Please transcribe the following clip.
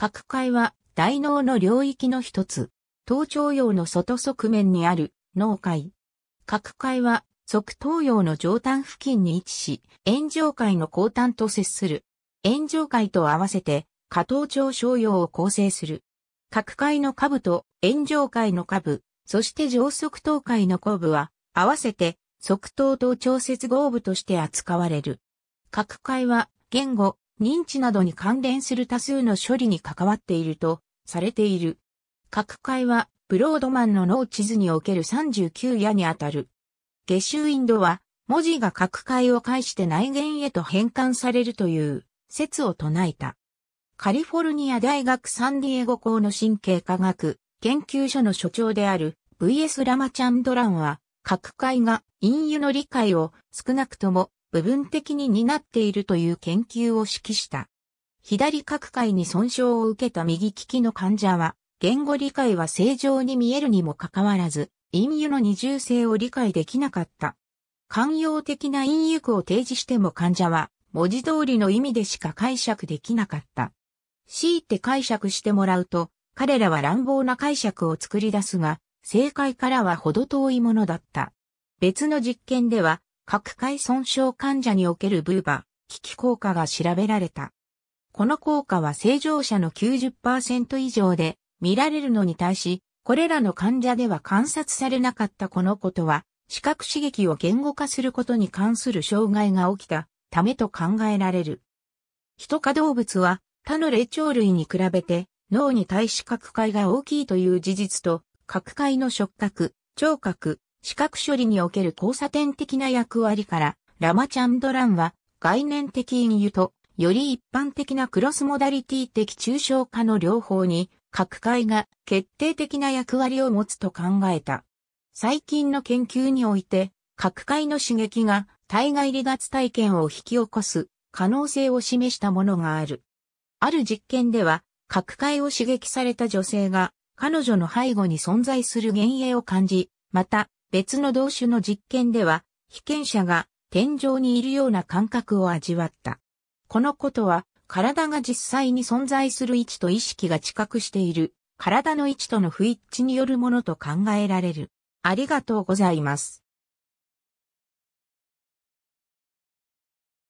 角界は大脳の領域の一つ。頭頂葉の外側面にある脳界。角界は側頭葉の上端付近に位置し、炎上界の後端と接する。炎上界と合わせて、下頭頂小葉を構成する。角界の下部と炎上界の下部、そして上側頭界の後部は、合わせて側頭頭調節合部として扱われる。角界は言語、認知などに関連する多数の処理に関わっているとされている。各界はブロードマンの脳地図における39夜にあたる。下州インドは文字が各界を介して内言へと変換されるという説を唱えた。カリフォルニア大学サンディエゴ校の神経科学研究所の所長である VS ラマチャンドランは、各界が陰油の理解を少なくとも部分的に担っているという研究を指揮した。左各界に損傷を受けた右利きの患者は、言語理解は正常に見えるにもかかわらず、陰油の二重性を理解できなかった。寛容的な陰油句を提示しても患者は、文字通りの意味でしか解釈できなかった。強いて解釈してもらうと、彼らは乱暴な解釈を作り出すが、正解からは程遠いものだった。別の実験では、核界損傷患者におけるブーバ、危機効果が調べられた。この効果は正常者の90%以上で見られるのに対し、これらの患者では観察されなかったこのことは、視覚刺激を言語化することに関する障害が起きたためと考えられる。人化動物は他の霊長類に比べて脳に対し核界が大きいという事実と、核界の触覚、聴覚、視覚処理における交差点的な役割から、ラマチャンドランは概念的隠喩と、より一般的なクロスモダリティ的抽象化の両方に、各界が決定的な役割を持つと考えた。最近の研究において、各界の刺激が対外離脱体験を引き起こす可能性を示したものがある。ある実験では、各界を刺激された女性が彼女の背後に存在する幻影を感じ、また別の同種の実験では、被験者が天井にいるような感覚を味わった。このことは、体が実際に存在する位置と意識が知覚している、体の位置との不一致によるものと考えられる。ありがとうございます。